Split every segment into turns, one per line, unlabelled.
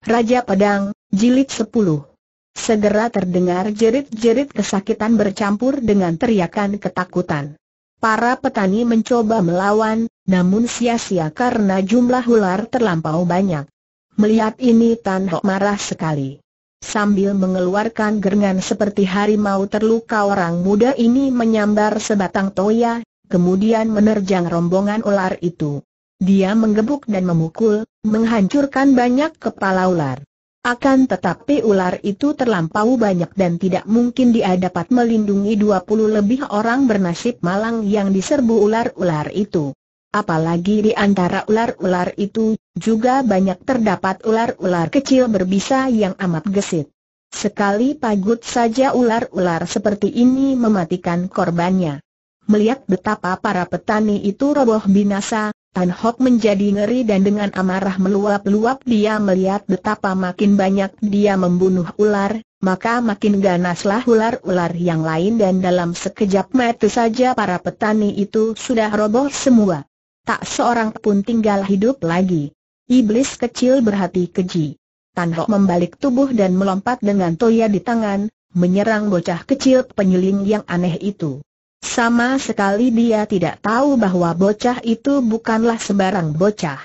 Raja Pedang, Jilid 10 Segera terdengar jerit-jerit kesakitan bercampur dengan teriakan ketakutan. Para petani mencoba melawan, namun sia-sia karena jumlah ular terlampau banyak. Melihat ini Tan Hok marah sekali. Sambil mengeluarkan gerengan seperti harimau terluka orang muda ini menyambar sebatang toya, kemudian menerjang rombongan ular itu. Dia menggebuk dan memukul, menghancurkan banyak kepala ular. Akan tetapi ular itu terlampau banyak dan tidak mungkin dia dapat melindungi 20 lebih orang bernasib malang yang diserbu ular-ular itu. Apalagi di antara ular-ular itu, juga banyak terdapat ular-ular kecil berbisa yang amat gesit. Sekali pagut saja ular-ular seperti ini mematikan korbannya. Melihat betapa para petani itu roboh binasa, Tan Hock menjadi ngeri dan dengan amarah meluap-luap dia melihat betapa makin banyak dia membunuh ular, maka makin ganaslah ular-ular yang lain dan dalam sekejap mata saja para petani itu sudah roboh semua. Tak seorang pun tinggal hidup lagi. Iblis kecil berhati keji. Tan Hock membalik tubuh dan melompat dengan toya di tangan, menyerang bocah kecil penyeling yang aneh itu. Sama sekali dia tidak tahu bahwa bocah itu bukanlah sebarang bocah.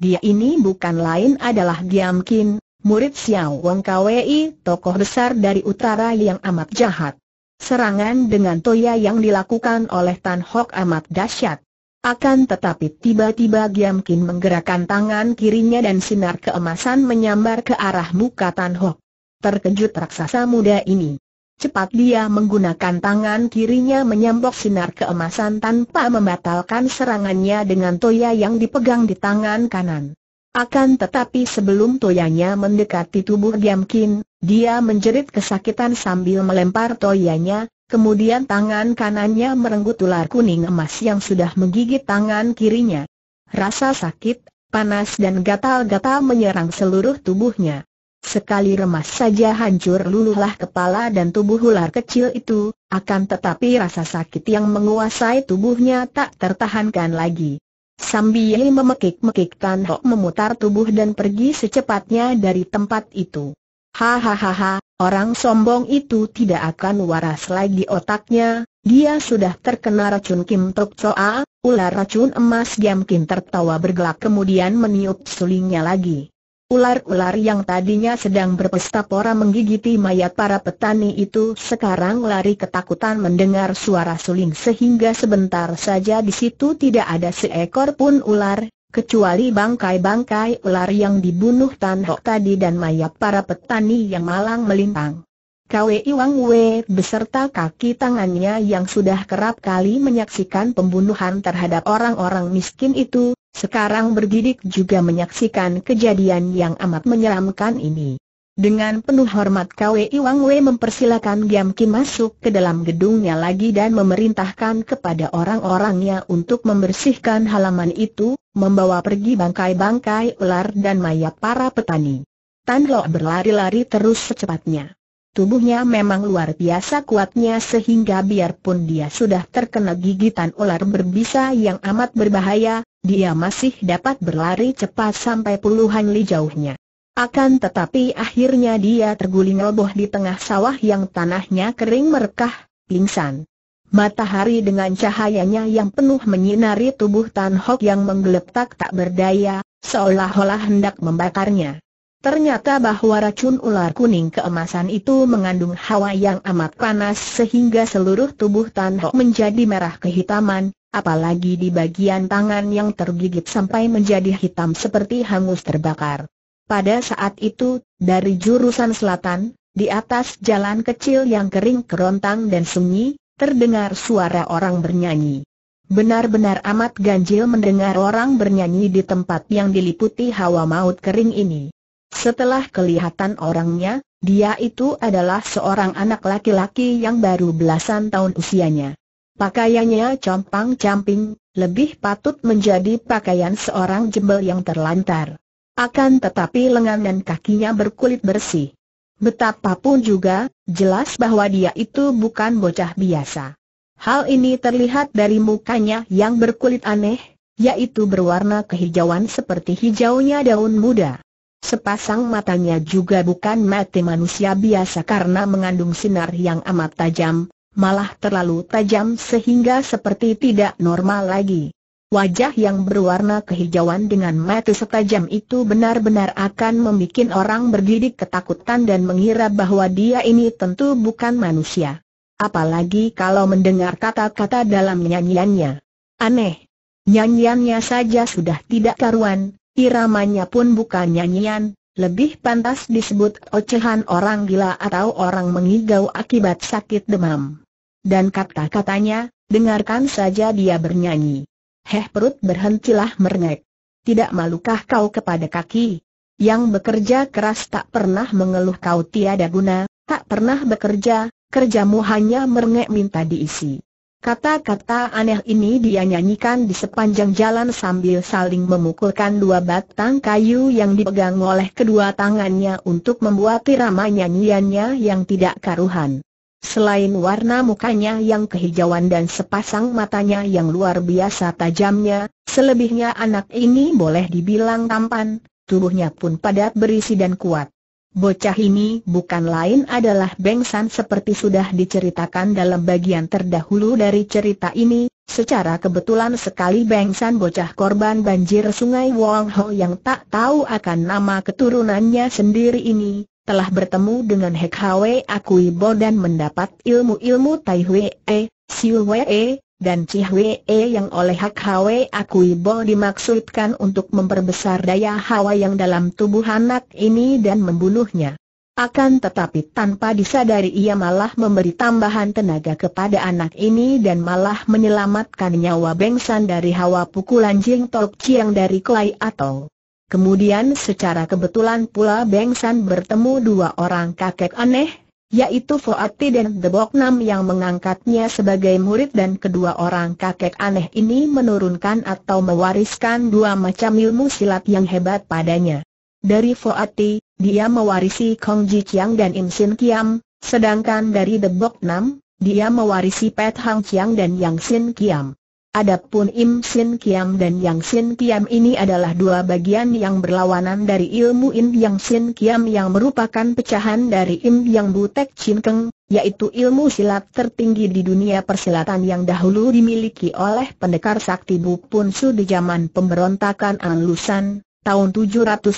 Dia ini bukan lain adalah Giam Kin, murid Xiao Wong Kwei, tokoh besar dari utara yang amat jahat. Serangan dengan Toya yang dilakukan oleh Tan Hok amat dahsyat. Akan tetapi tiba-tiba Giam Kin menggerakkan tangan kirinya dan sinar keemasan menyambar ke arah muka Tan Hok. Terkejut raksasa muda ini. Cepat dia menggunakan tangan kirinya menyambok sinar keemasan tanpa membatalkan serangannya dengan toya yang dipegang di tangan kanan. Akan tetapi sebelum toyanya mendekati tubuh Giam Kin, dia menjerit kesakitan sambil melempar toyanya, kemudian tangan kanannya merenggut ular kuning emas yang sudah menggigit tangan kirinya. Rasa sakit, panas dan gatal-gatal menyerang seluruh tubuhnya. Sekali remas saja hancur luluhlah kepala dan tubuh ular kecil itu, akan tetapi rasa sakit yang menguasai tubuhnya tak tertahankan lagi. Sambil memekik-mekik Tan Hok memutar tubuh dan pergi secepatnya dari tempat itu. Hahaha, orang sombong itu tidak akan waras lagi otaknya, dia sudah terkena racun Kim Tok Choa, ular racun emas Giam Kim tertawa bergelak kemudian meniup sulingnya lagi. Ular-ular yang tadinya sedang berpesta pora menggigiti mayat para petani itu sekarang lari ketakutan mendengar suara suling sehingga sebentar saja di situ tidak ada seekor pun ular, kecuali bangkai-bangkai ular yang dibunuh Tan Hok tadi dan mayat para petani yang malang melintang. Kwei Wang Wei beserta kaki tangannya yang sudah kerap kali menyaksikan pembunuhan terhadap orang-orang miskin itu, sekarang bergidik juga menyaksikan kejadian yang amat menyeramkan ini. Dengan penuh hormat Kwei Wang Wei mempersilakan Giam Kim masuk ke dalam gedungnya lagi dan memerintahkan kepada orang-orangnya untuk membersihkan halaman itu, membawa pergi bangkai-bangkai ular dan mayat para petani. Tan Lo berlari-lari terus secepatnya. Tubuhnya memang luar biasa kuatnya sehingga biarpun dia sudah terkena gigitan ular berbisa yang amat berbahaya, dia masih dapat berlari cepat sampai puluhan li jauhnya. Akan tetapi akhirnya dia terguling roboh di tengah sawah yang tanahnya kering merkah, pingsan. Matahari dengan cahayanya yang penuh menyinari tubuh Tan Hok yang menggeletak tak berdaya, seolah-olah hendak membakarnya. Ternyata bahwa racun ular kuning keemasan itu mengandung hawa yang amat panas sehingga seluruh tubuh Tan Hok menjadi merah kehitaman, apalagi di bagian tangan yang tergigit sampai menjadi hitam seperti hangus terbakar. Pada saat itu, dari jurusan selatan, di atas jalan kecil yang kering kerontang dan sunyi, terdengar suara orang bernyanyi. Benar-benar amat ganjil mendengar orang bernyanyi di tempat yang diliputi hawa maut kering ini. Setelah kelihatan orangnya, dia itu adalah seorang anak laki-laki yang baru belasan tahun usianya. Pakaiannya compang-camping, lebih patut menjadi pakaian seorang jembel yang terlantar. Akan tetapi lengan dan kakinya berkulit bersih. Betapapun juga, jelas bahwa dia itu bukan bocah biasa. Hal ini terlihat dari mukanya yang berkulit aneh, yaitu berwarna kehijauan seperti hijaunya daun muda. Sepasang matanya juga bukan mata manusia biasa karena mengandung sinar yang amat tajam, malah terlalu tajam sehingga seperti tidak normal lagi. Wajah yang berwarna kehijauan dengan mata setajam itu benar-benar akan membuat orang bergidik ketakutan dan mengira bahwa dia ini tentu bukan manusia. Apalagi kalau mendengar kata-kata dalam nyanyiannya. Aneh. Nyanyiannya saja sudah tidak karuan, Iramanya pun bukan nyanyian, lebih pantas disebut ocehan orang gila atau orang mengigau akibat sakit demam. Dan kata-katanya, dengarkan saja dia bernyanyi. Heh perut berhentilah merengek. Tidak malukah kau kepada kaki? Yang bekerja keras tak pernah mengeluh kau tiada guna, tak pernah bekerja, kerjamu hanya merengek minta diisi. Kata-kata aneh ini dia nyanyikan di sepanjang jalan sambil saling memukulkan dua batang kayu yang dipegang oleh kedua tangannya untuk membuat irama nyanyiannya yang tidak karuhan. Selain warna mukanya yang kehijauan dan sepasang matanya yang luar biasa tajamnya, selebihnya anak ini boleh dibilang tampan, tubuhnya pun padat berisi dan kuat. Bocah ini bukan lain adalah San seperti sudah diceritakan dalam bagian terdahulu dari cerita ini, secara kebetulan sekali San bocah korban banjir sungai Wong Ho yang tak tahu akan nama keturunannya sendiri ini, telah bertemu dengan Hek Hwe Akui Bo dan mendapat ilmu-ilmu Tai Hwe E, Siu Hwe E, dan cihwee yang oleh Hak Hwe Akui Bo dimaksudkan untuk memperbesar daya hawa yang dalam tubuh anak ini dan membunuhnya. Akan tetapi tanpa disadari ia malah memberi tambahan tenaga kepada anak ini dan malah menyelamatkan nyawa Bengsan dari hawa pukulan Jing Tok Chiang dari Klai atol. Kemudian secara kebetulan pula Bengsan bertemu dua orang kakek aneh yaitu Foati dan Deboknam yang mengangkatnya sebagai murid dan kedua orang kakek aneh ini menurunkan atau mewariskan dua macam ilmu silat yang hebat padanya. Dari Foati, dia mewarisi Kong Ji Chiang dan Im Sin Kiam, sedangkan dari Deboknam, dia mewarisi Pet Hang Chiang dan Yang Sin Kiam. Adapun Im Sin Kiam dan Yang Sin Kiam ini adalah dua bagian yang berlawanan dari ilmu Im Yang Sin Kiam yang merupakan pecahan dari Im Yang Butek Chin Keng, yaitu ilmu silat tertinggi di dunia persilatan yang dahulu dimiliki oleh pendekar sakti Bu Pun Su di zaman pemberontakan Anlusan, tahun 755,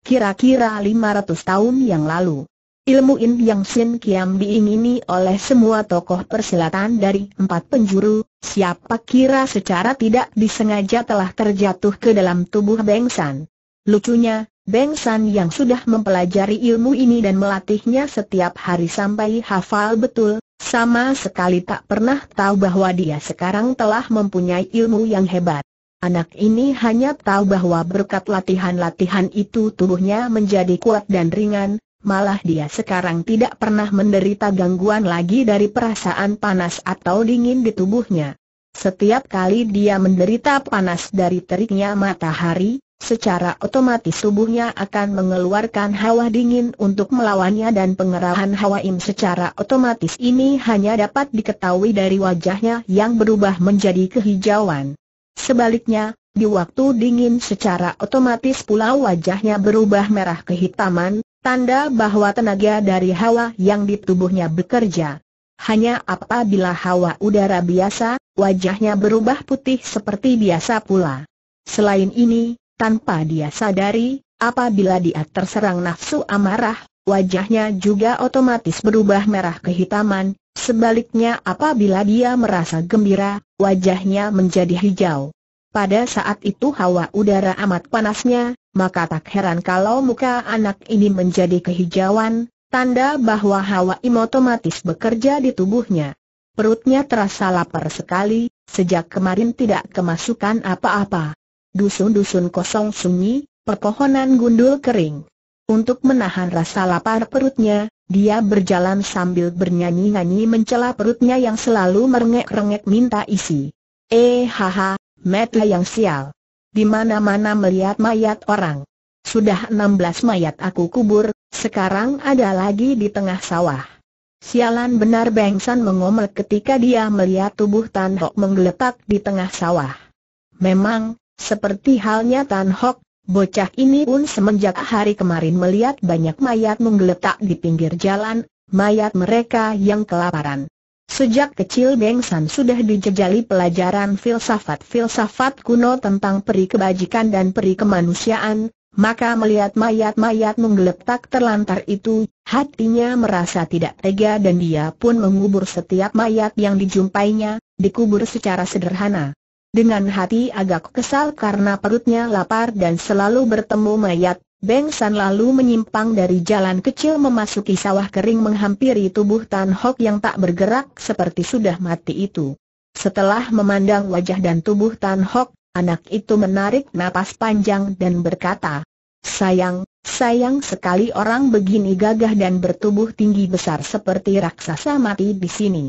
kira-kira 500 tahun yang lalu. Ilmu In Yang Sin Kiam diingini oleh semua tokoh persilatan dari empat penjuru, siapa kira secara tidak disengaja telah terjatuh ke dalam tubuh Beng San. Lucunya, Beng San yang sudah mempelajari ilmu ini dan melatihnya setiap hari sampai hafal betul, sama sekali tak pernah tahu bahwa dia sekarang telah mempunyai ilmu yang hebat. Anak ini hanya tahu bahwa berkat latihan-latihan itu tubuhnya menjadi kuat dan ringan, Malah dia sekarang tidak pernah menderita gangguan lagi dari perasaan panas atau dingin di tubuhnya. Setiap kali dia menderita panas dari teriknya matahari, secara otomatis tubuhnya akan mengeluarkan hawa dingin untuk melawannya dan pengerahan hawa im secara otomatis ini hanya dapat diketahui dari wajahnya yang berubah menjadi kehijauan. Sebaliknya, di waktu dingin secara otomatis pula wajahnya berubah merah kehitaman, Tanda bahwa tenaga dari hawa yang di tubuhnya bekerja. Hanya apabila hawa udara biasa, wajahnya berubah putih seperti biasa pula. Selain ini, tanpa dia sadari, apabila dia terserang nafsu amarah, wajahnya juga otomatis berubah merah kehitaman, sebaliknya apabila dia merasa gembira, wajahnya menjadi hijau. Pada saat itu hawa udara amat panasnya, maka tak heran kalau muka anak ini menjadi kehijauan, tanda bahwa hawa imotomatis bekerja di tubuhnya. Perutnya terasa lapar sekali, sejak kemarin tidak kemasukan apa-apa. Dusun-dusun kosong sunyi, pepohonan gundul kering. Untuk menahan rasa lapar perutnya, dia berjalan sambil bernyanyi-nyanyi mencela perutnya yang selalu merengek-rengek minta isi. Eh haha, metla yang sial di mana-mana melihat mayat orang. Sudah 16 mayat aku kubur, sekarang ada lagi di tengah sawah. Sialan benar Beng San mengomel ketika dia melihat tubuh Tan Hok menggeletak di tengah sawah. Memang, seperti halnya Tan Hok, bocah ini pun semenjak hari kemarin melihat banyak mayat menggeletak di pinggir jalan, mayat mereka yang kelaparan. Sejak kecil Beng San sudah dijejali pelajaran filsafat-filsafat kuno tentang peri kebajikan dan peri kemanusiaan, maka melihat mayat-mayat menggeletak terlantar itu, hatinya merasa tidak tega dan dia pun mengubur setiap mayat yang dijumpainya, dikubur secara sederhana. Dengan hati agak kesal karena perutnya lapar dan selalu bertemu mayat, Beng San lalu menyimpang dari jalan kecil memasuki sawah kering menghampiri tubuh Tan Hok yang tak bergerak seperti sudah mati itu. Setelah memandang wajah dan tubuh Tan Hok, anak itu menarik napas panjang dan berkata, Sayang, sayang sekali orang begini gagah dan bertubuh tinggi besar seperti raksasa mati di sini.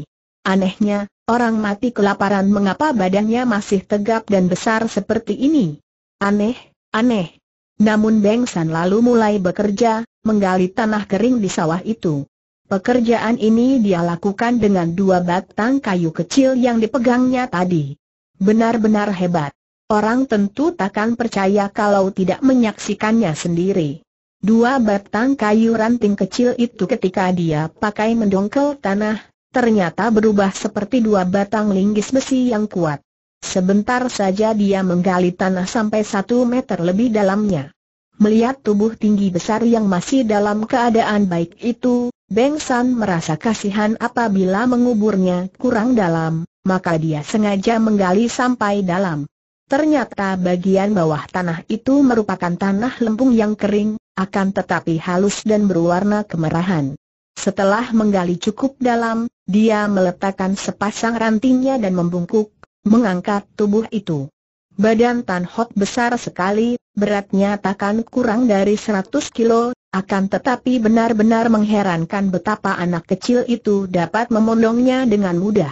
Anehnya, orang mati kelaparan mengapa badannya masih tegap dan besar seperti ini? Aneh, aneh. Namun Beng San lalu mulai bekerja, menggali tanah kering di sawah itu. Pekerjaan ini dia lakukan dengan dua batang kayu kecil yang dipegangnya tadi. Benar-benar hebat. Orang tentu takkan percaya kalau tidak menyaksikannya sendiri. Dua batang kayu ranting kecil itu ketika dia pakai mendongkel tanah, ternyata berubah seperti dua batang linggis besi yang kuat. Sebentar saja dia menggali tanah sampai satu meter lebih dalamnya. Melihat tubuh tinggi besar yang masih dalam keadaan baik itu, Beng San merasa kasihan apabila menguburnya kurang dalam, maka dia sengaja menggali sampai dalam. Ternyata bagian bawah tanah itu merupakan tanah lempung yang kering, akan tetapi halus dan berwarna kemerahan. Setelah menggali cukup dalam, dia meletakkan sepasang rantingnya dan membungkuk, mengangkat tubuh itu. Badan Tan Hot besar sekali, beratnya takkan kurang dari 100 kilo, akan tetapi benar-benar mengherankan betapa anak kecil itu dapat memondongnya dengan mudah.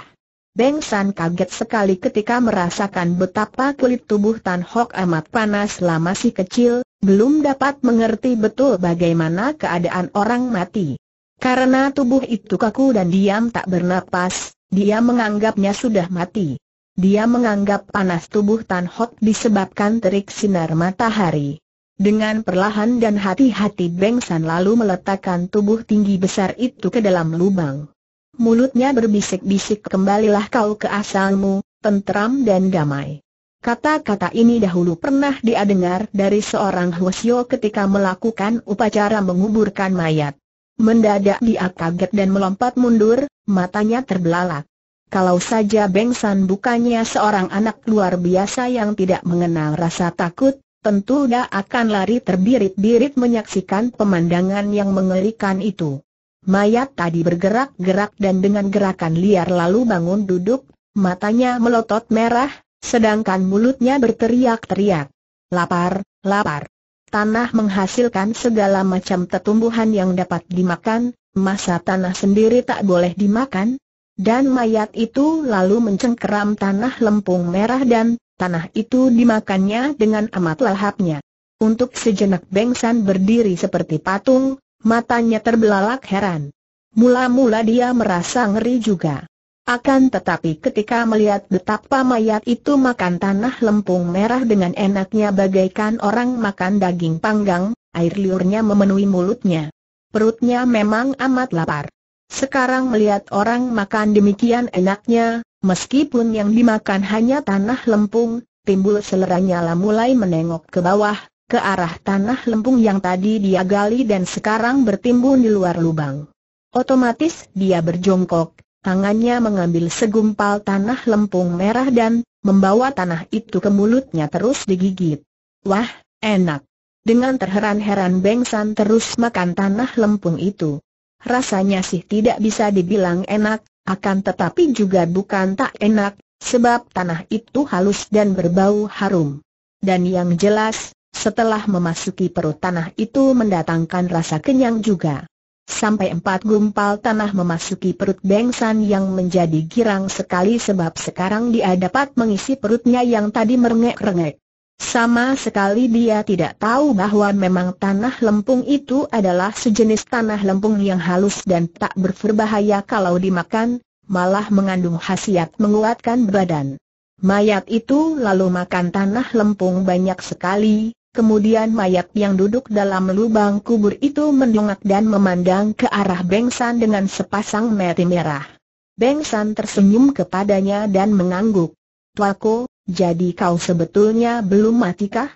Beng San kaget sekali ketika merasakan betapa kulit tubuh Tan Hok amat panas selama si kecil, belum dapat mengerti betul bagaimana keadaan orang mati. Karena tubuh itu kaku dan diam tak bernapas, dia menganggapnya sudah mati. Dia menganggap panas tubuh Tan Hock disebabkan terik sinar matahari. Dengan perlahan dan hati-hati Beng San lalu meletakkan tubuh tinggi besar itu ke dalam lubang. Mulutnya berbisik-bisik kembalilah kau ke asalmu, tentram dan damai. Kata-kata ini dahulu pernah dia dengar dari seorang Hwasyo ketika melakukan upacara menguburkan mayat. Mendadak dia kaget dan melompat mundur, matanya terbelalak. Kalau saja Beng San bukannya seorang anak luar biasa yang tidak mengenal rasa takut, tentu dia akan lari terbirit-birit menyaksikan pemandangan yang mengerikan itu. Mayat tadi bergerak-gerak dan dengan gerakan liar lalu bangun duduk, matanya melotot merah, sedangkan mulutnya berteriak-teriak. Lapar, lapar. Tanah menghasilkan segala macam tetumbuhan yang dapat dimakan, masa tanah sendiri tak boleh dimakan, dan mayat itu lalu mencengkeram tanah lempung merah dan tanah itu dimakannya dengan amat lahapnya. Untuk sejenak Bengsan berdiri seperti patung, matanya terbelalak heran. Mula-mula dia merasa ngeri juga. Akan tetapi ketika melihat betapa mayat itu makan tanah lempung merah dengan enaknya bagaikan orang makan daging panggang, air liurnya memenuhi mulutnya. Perutnya memang amat lapar. Sekarang melihat orang makan demikian enaknya, meskipun yang dimakan hanya tanah lempung, timbul seleranya nyala mulai menengok ke bawah, ke arah tanah lempung yang tadi dia gali dan sekarang bertimbun di luar lubang. Otomatis dia berjongkok, tangannya mengambil segumpal tanah lempung merah dan membawa tanah itu ke mulutnya terus digigit. Wah, enak! Dengan terheran-heran Beng San terus makan tanah lempung itu. Rasanya sih tidak bisa dibilang enak, akan tetapi juga bukan tak enak, sebab tanah itu halus dan berbau harum. Dan yang jelas, setelah memasuki perut tanah itu mendatangkan rasa kenyang juga. Sampai empat gumpal tanah memasuki perut Bengsan yang menjadi girang sekali sebab sekarang dia dapat mengisi perutnya yang tadi merengek-rengek. Sama sekali dia tidak tahu bahwa memang tanah lempung itu adalah sejenis tanah lempung yang halus dan tak berbahaya kalau dimakan, malah mengandung khasiat menguatkan badan. Mayat itu lalu makan tanah lempung banyak sekali, kemudian mayat yang duduk dalam lubang kubur itu mendongak dan memandang ke arah Bengsan dengan sepasang mata merah. Bengsan tersenyum kepadanya dan mengangguk. Tuaku, jadi kau sebetulnya belum matikah?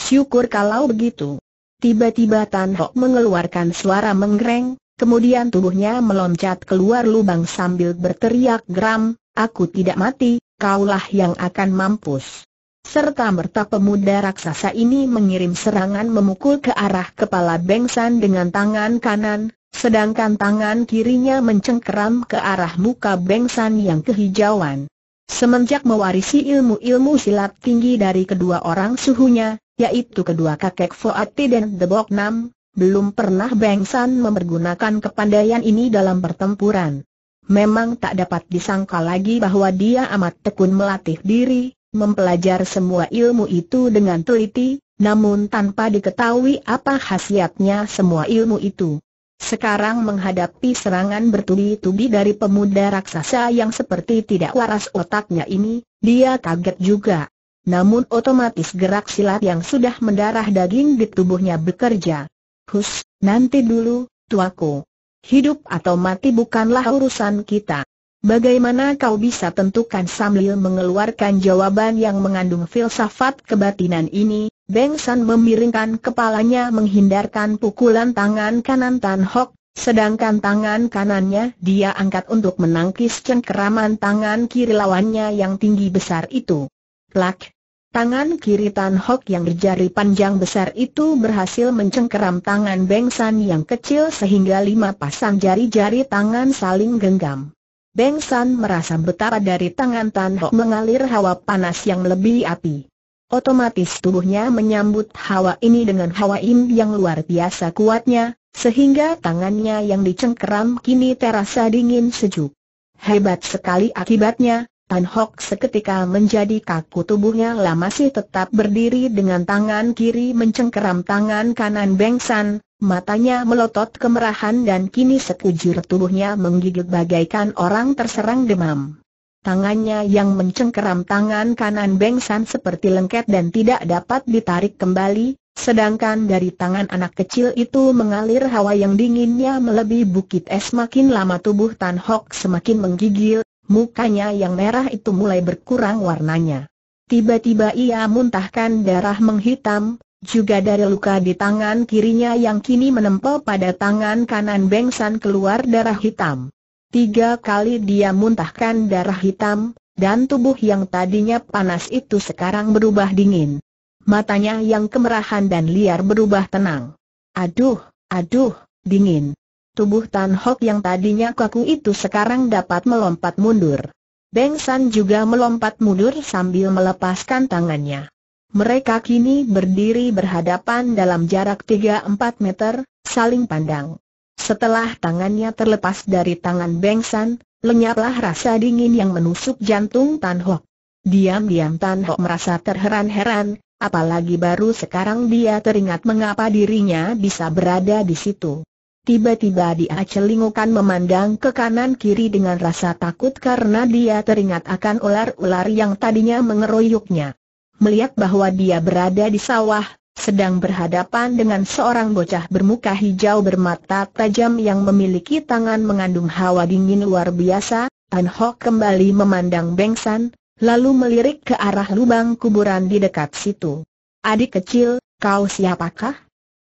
Syukur kalau begitu. Tiba-tiba Tan Hok mengeluarkan suara menggereng, kemudian tubuhnya meloncat keluar lubang sambil berteriak geram, aku tidak mati, kaulah yang akan mampus. Serta merta pemuda raksasa ini mengirim serangan memukul ke arah kepala Beng San dengan tangan kanan, sedangkan tangan kirinya mencengkeram ke arah muka Beng San yang kehijauan. Semenjak mewarisi ilmu-ilmu silat tinggi dari kedua orang suhunya, yaitu kedua kakek Foati dan Debok Nam, belum pernah Beng San mempergunakan kepandaian ini dalam pertempuran. Memang tak dapat disangka lagi bahwa dia amat tekun melatih diri, mempelajari semua ilmu itu dengan teliti, namun tanpa diketahui apa khasiatnya semua ilmu itu. Sekarang menghadapi serangan bertubi-tubi dari pemuda raksasa yang seperti tidak waras otaknya ini, dia kaget juga. Namun otomatis gerak silat yang sudah mendarah daging di tubuhnya bekerja. Hus, nanti dulu, tuaku. Hidup atau mati bukanlah urusan kita. Bagaimana kau bisa tentukan sambil mengeluarkan jawaban yang mengandung filsafat kebatinan ini, Beng San memiringkan kepalanya menghindarkan pukulan tangan kanan Tan Hok, sedangkan tangan kanannya dia angkat untuk menangkis cengkeraman tangan kiri lawannya yang tinggi besar itu. Plak! Tangan kiri Tan Hok yang berjari panjang besar itu berhasil mencengkeram tangan Beng San yang kecil sehingga lima pasang jari-jari tangan saling genggam. Beng San merasa betapa dari tangan Tan Hok mengalir hawa panas yang lebih api. Otomatis tubuhnya menyambut hawa ini dengan hawa im yang luar biasa kuatnya, sehingga tangannya yang dicengkeram kini terasa dingin sejuk. Hebat sekali akibatnya, Tan Hock seketika menjadi kaku tubuhnya lah masih tetap berdiri dengan tangan kiri mencengkeram tangan kanan Beng San, matanya melotot kemerahan dan kini sekujur tubuhnya menggigit bagaikan orang terserang demam. Tangannya yang mencengkeram tangan kanan Beng San seperti lengket dan tidak dapat ditarik kembali, sedangkan dari tangan anak kecil itu mengalir hawa yang dinginnya melebihi bukit es eh, makin lama tubuh Tan Hock semakin menggigil, mukanya yang merah itu mulai berkurang warnanya. Tiba-tiba ia muntahkan darah menghitam, juga dari luka di tangan kirinya yang kini menempel pada tangan kanan Beng San keluar darah hitam. Tiga kali dia muntahkan darah hitam, dan tubuh yang tadinya panas itu sekarang berubah dingin. Matanya yang kemerahan dan liar berubah tenang. Aduh, aduh, dingin. Tubuh Tan Hok yang tadinya kaku itu sekarang dapat melompat mundur. Beng San juga melompat mundur sambil melepaskan tangannya. Mereka kini berdiri berhadapan dalam jarak 3-4 meter, saling pandang. Setelah tangannya terlepas dari tangan Bengsan, lenyaplah rasa dingin yang menusuk jantung Tan Hock. Diam-diam Tan Hock merasa terheran-heran, apalagi baru sekarang dia teringat mengapa dirinya bisa berada di situ. Tiba-tiba dia celingukan memandang ke kanan kiri dengan rasa takut karena dia teringat akan ular-ular yang tadinya mengeroyoknya. Melihat bahwa dia berada di sawah, sedang berhadapan dengan seorang bocah bermuka hijau bermata tajam yang memiliki tangan mengandung hawa dingin luar biasa, An Ho kembali memandang Beng San, lalu melirik ke arah lubang kuburan di dekat situ. Adik kecil, kau siapakah?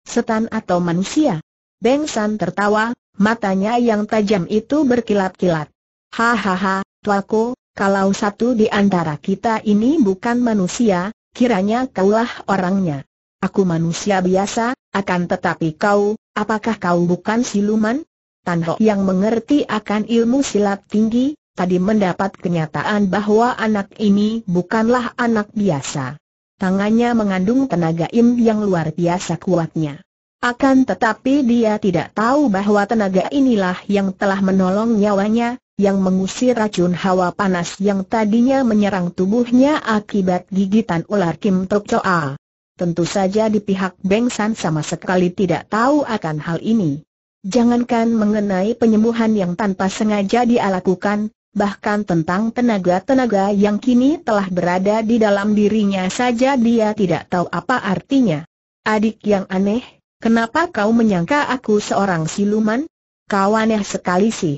Setan atau manusia? Beng San tertawa, matanya yang tajam itu berkilat-kilat. Hahaha, tuaku, kalau satu di antara kita ini bukan manusia, kiranya kaulah orangnya. Aku manusia biasa, akan tetapi kau, apakah kau bukan siluman? Tan Ho yang mengerti akan ilmu silat tinggi, tadi mendapat kenyataan bahwa anak ini bukanlah anak biasa. Tangannya mengandung tenaga im yang luar biasa kuatnya. Akan tetapi dia tidak tahu bahwa tenaga inilah yang telah menolong nyawanya, yang mengusir racun hawa panas yang tadinya menyerang tubuhnya akibat gigitan ular Kim Tok Choa. Tentu saja di pihak Beng San sama sekali tidak tahu akan hal ini. Jangankan mengenai penyembuhan yang tanpa sengaja dia lakukan, bahkan tentang tenaga-tenaga yang kini telah berada di dalam dirinya saja dia tidak tahu apa artinya. Adik yang aneh, kenapa kau menyangka aku seorang siluman? Kau aneh sekali sih.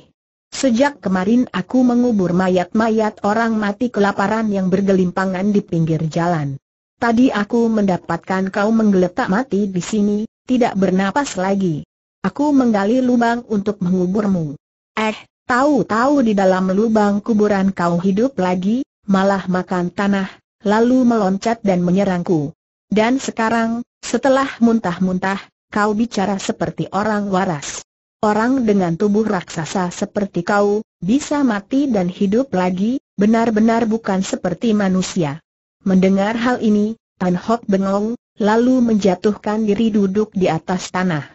Sejak kemarin aku mengubur mayat-mayat orang mati kelaparan yang bergelimpangan di pinggir jalan. Tadi aku mendapatkan kau menggeletak mati di sini, tidak bernapas lagi. Aku menggali lubang untuk menguburmu. Eh, tahu-tahu di dalam lubang kuburan kau hidup lagi, malah makan tanah, lalu meloncat dan menyerangku. Dan sekarang, setelah muntah-muntah, kau bicara seperti orang waras. Orang dengan tubuh raksasa seperti kau, bisa mati dan hidup lagi, benar-benar bukan seperti manusia. Mendengar hal ini, Tan Hock bengong, lalu menjatuhkan diri duduk di atas tanah.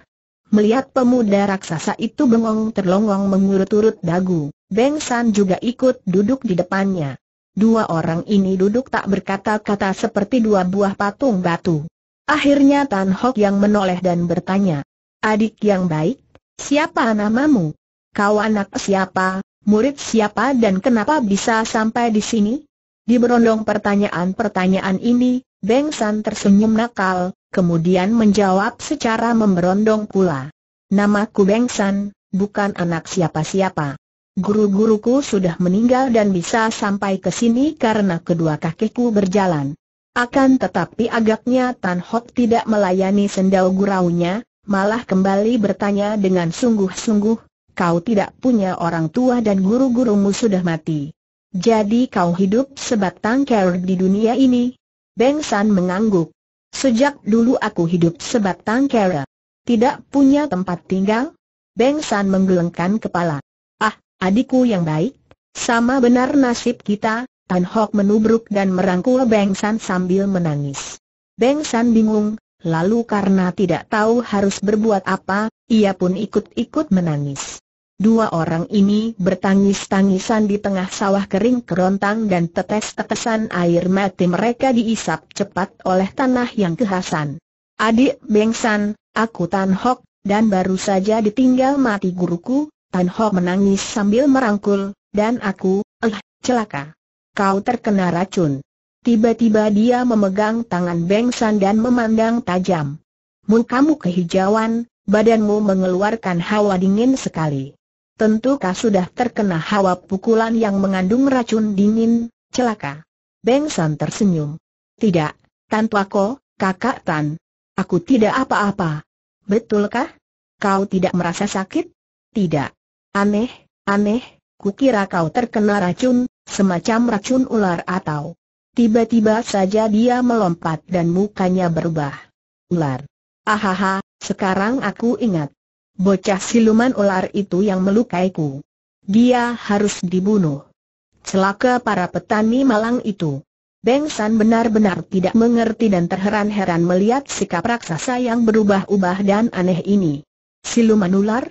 Melihat pemuda raksasa itu bengong terlongong mengurut-urut dagu, Beng San juga ikut duduk di depannya. Dua orang ini duduk tak berkata-kata seperti dua buah patung batu. Akhirnya Tan Hock yang menoleh dan bertanya, Adik yang baik, siapa namamu? Kau anak siapa, murid siapa dan kenapa bisa sampai di sini? Di berondong pertanyaan-pertanyaan ini, Beng San tersenyum nakal, kemudian menjawab secara memberondong pula. Namaku Beng San, bukan anak siapa-siapa. Guru-guruku sudah meninggal dan bisa sampai ke sini karena kedua kakiku berjalan. Akan tetapi agaknya Tan Hok tidak melayani sendal guraunya, malah kembali bertanya dengan sungguh-sungguh, kau tidak punya orang tua dan guru-gurumu sudah mati. Jadi kau hidup sebatang kara di dunia ini? Beng San mengangguk. Sejak dulu aku hidup sebatang kara. Tidak punya tempat tinggal? Beng San menggelengkan kepala. Ah, adikku yang baik, sama benar nasib kita, Tan Hock menubruk dan merangkul Beng San sambil menangis. Beng San bingung, lalu karena tidak tahu harus berbuat apa, ia pun ikut-ikut menangis. Dua orang ini bertangis-tangisan di tengah sawah kering kerontang dan tetes-tetesan air mati mereka diisap cepat oleh tanah yang kehasan. Adik Bengsan, aku Tan Hok, dan baru saja ditinggal mati guruku, Tan Hok menangis sambil merangkul, dan aku, eh, celaka. Kau terkena racun. Tiba-tiba dia memegang tangan Bengsan dan memandang tajam. Mukamu kehijauan, badanmu mengeluarkan hawa dingin sekali. Tentu kau sudah terkena hawa pukulan yang mengandung racun dingin, celaka. Beng San tersenyum. Tidak, Tan Tuako, kakak Tan. Aku tidak apa-apa. Betulkah? Kau tidak merasa sakit? Tidak. Aneh, aneh, kukira kau terkena racun, semacam racun ular atau... Tiba-tiba saja dia melompat dan mukanya berubah. Ular. Ahaha, sekarang aku ingat bocah siluman ular itu yang melukaiku. Dia harus dibunuh. Celaka para petani malang itu. Beng benar-benar tidak mengerti dan terheran-heran melihat sikap raksasa yang berubah-ubah dan aneh ini. Siluman ular?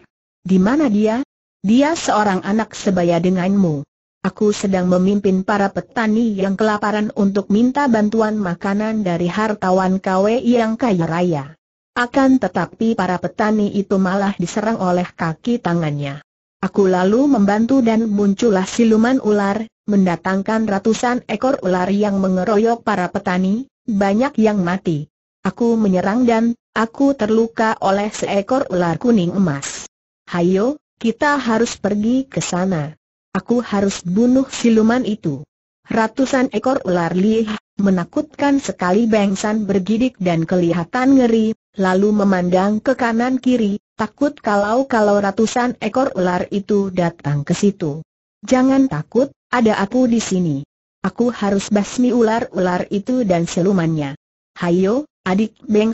Di mana dia? Dia seorang anak sebaya denganmu. Aku sedang memimpin para petani yang kelaparan untuk minta bantuan makanan dari hartawan KW yang kaya raya. Akan tetapi para petani itu malah diserang oleh kaki tangannya. Aku lalu membantu dan muncullah siluman ular, mendatangkan ratusan ekor ular yang mengeroyok para petani, banyak yang mati. Aku menyerang dan, aku terluka oleh seekor ular kuning emas. Hayo, kita harus pergi ke sana. Aku harus bunuh siluman itu. Ratusan ekor ular lihat. Menakutkan sekali Beng bergidik dan kelihatan ngeri, lalu memandang ke kanan kiri, takut kalau-kalau ratusan ekor ular itu datang ke situ. Jangan takut, ada aku di sini. Aku harus basmi ular-ular itu dan silumannya. Hayo, adik Beng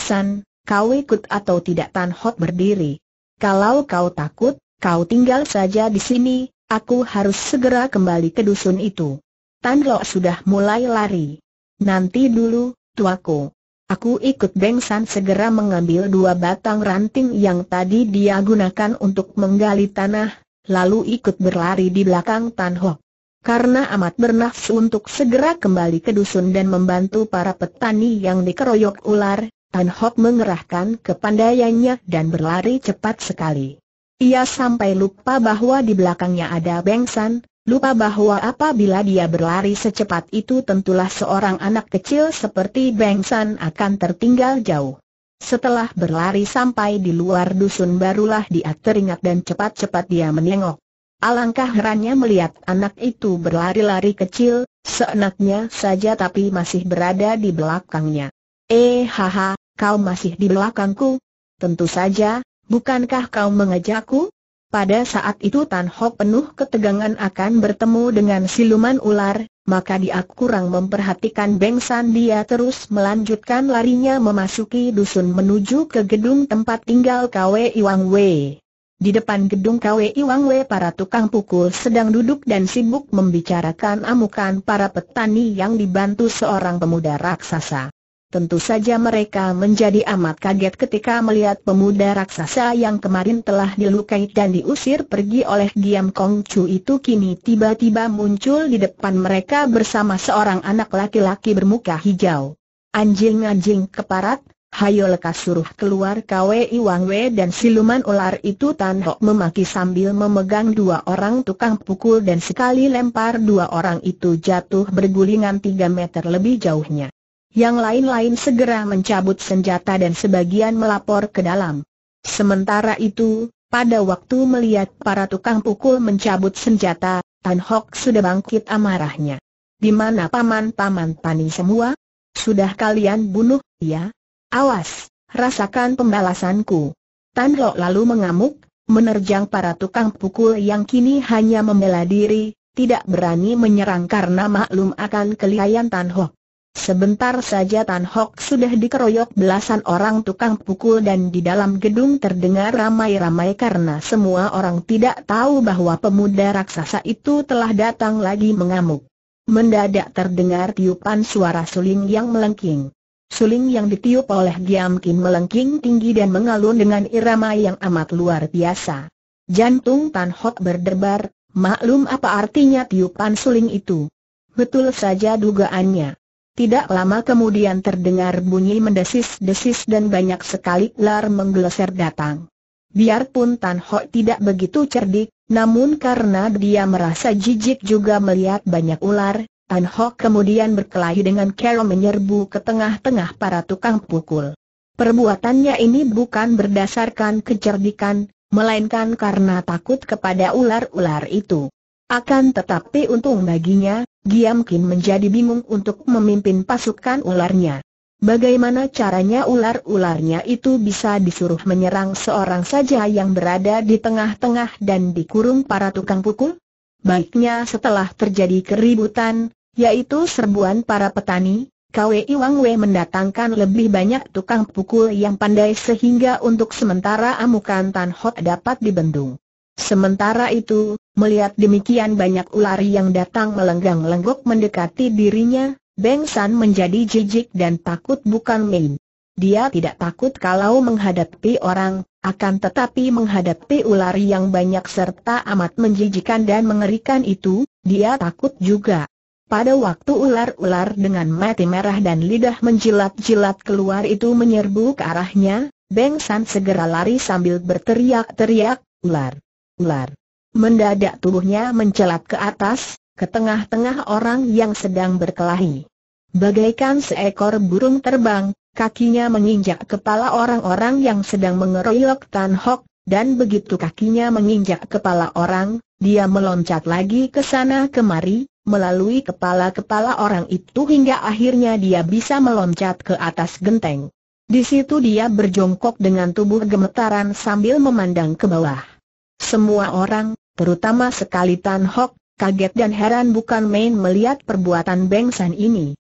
kau ikut atau tidak Tan Hot berdiri. Kalau kau takut, kau tinggal saja di sini, aku harus segera kembali ke dusun itu. Tan Lok sudah mulai lari. Nanti dulu, tuaku. Aku ikut Beng San segera mengambil dua batang ranting yang tadi dia gunakan untuk menggali tanah, lalu ikut berlari di belakang Tan Ho. Karena amat bernafsu untuk segera kembali ke dusun dan membantu para petani yang dikeroyok ular, Tan Hok mengerahkan kepandaiannya dan berlari cepat sekali. Ia sampai lupa bahwa di belakangnya ada Beng San, Lupa bahwa apabila dia berlari secepat itu tentulah seorang anak kecil seperti Beng San akan tertinggal jauh. Setelah berlari sampai di luar dusun barulah dia teringat dan cepat-cepat dia menengok. Alangkah herannya melihat anak itu berlari-lari kecil, seenaknya saja tapi masih berada di belakangnya. Eh haha, kau masih di belakangku? Tentu saja, bukankah kau mengejaku? Pada saat itu Tan Hock penuh ketegangan akan bertemu dengan siluman ular, maka dia kurang memperhatikan Beng San dia terus melanjutkan larinya memasuki dusun menuju ke gedung tempat tinggal Kwe Iwang Wei. Di depan gedung Kwe Iwang Wei para tukang pukul sedang duduk dan sibuk membicarakan amukan para petani yang dibantu seorang pemuda raksasa. Tentu saja mereka menjadi amat kaget ketika melihat pemuda raksasa yang kemarin telah dilukai dan diusir pergi oleh Giam Kong Chu itu kini tiba-tiba muncul di depan mereka bersama seorang anak laki-laki bermuka hijau. Anjing-anjing keparat, hayo lekas suruh keluar Kwei Wang Wei dan siluman ular itu Tan memaki sambil memegang dua orang tukang pukul dan sekali lempar dua orang itu jatuh bergulingan tiga meter lebih jauhnya. Yang lain-lain segera mencabut senjata dan sebagian melapor ke dalam. Sementara itu, pada waktu melihat para tukang pukul mencabut senjata, Tan Hock sudah bangkit amarahnya. Di mana paman-paman Tani semua? Sudah kalian bunuh, ya? Awas, rasakan pembalasanku. Tan Hock lalu mengamuk, menerjang para tukang pukul yang kini hanya membela diri, tidak berani menyerang karena maklum akan kelihayan Tan Hock. Sebentar saja Tan Hock sudah dikeroyok belasan orang tukang pukul dan di dalam gedung terdengar ramai-ramai karena semua orang tidak tahu bahwa pemuda raksasa itu telah datang lagi mengamuk. Mendadak terdengar tiupan suara suling yang melengking. Suling yang ditiup oleh Giam Kim melengking tinggi dan mengalun dengan irama yang amat luar biasa. Jantung Tan Hock berdebar, maklum apa artinya tiupan suling itu. Betul saja dugaannya. Tidak lama kemudian terdengar bunyi mendesis-desis dan banyak sekali ular menggeleser datang. Biarpun Tan Ho tidak begitu cerdik, namun karena dia merasa jijik juga melihat banyak ular, Tan Ho kemudian berkelahi dengan Carol menyerbu ke tengah-tengah para tukang pukul. Perbuatannya ini bukan berdasarkan kecerdikan, melainkan karena takut kepada ular-ular itu. Akan tetapi untung baginya, Giam Kin menjadi bingung untuk memimpin pasukan ularnya. Bagaimana caranya ular-ularnya itu bisa disuruh menyerang seorang saja yang berada di tengah-tengah dan dikurung para tukang pukul? Baiknya setelah terjadi keributan, yaitu serbuan para petani, KWI Wang Wei mendatangkan lebih banyak tukang pukul yang pandai sehingga untuk sementara amukan Tan Hot dapat dibendung. Sementara itu, melihat demikian banyak ular yang datang melenggang-lenggok mendekati dirinya, Beng San menjadi jijik dan takut bukan main. Dia tidak takut kalau menghadapi orang, akan tetapi menghadapi ular yang banyak serta amat menjijikan dan mengerikan itu, dia takut juga. Pada waktu ular-ular dengan mati merah dan lidah menjilat-jilat keluar itu menyerbu ke arahnya, Beng San segera lari sambil berteriak-teriak, ular, ular. Mendadak tubuhnya mencelat ke atas, ke tengah-tengah orang yang sedang berkelahi. Bagaikan seekor burung terbang, kakinya menginjak kepala orang-orang yang sedang mengeroyok Tan Hok, dan begitu kakinya menginjak kepala orang, dia meloncat lagi ke sana kemari, melalui kepala-kepala orang itu hingga akhirnya dia bisa meloncat ke atas genteng. Di situ dia berjongkok dengan tubuh gemetaran sambil memandang ke bawah. Semua orang, terutama sekali Tan Hock, kaget dan heran bukan main melihat perbuatan Beng San ini.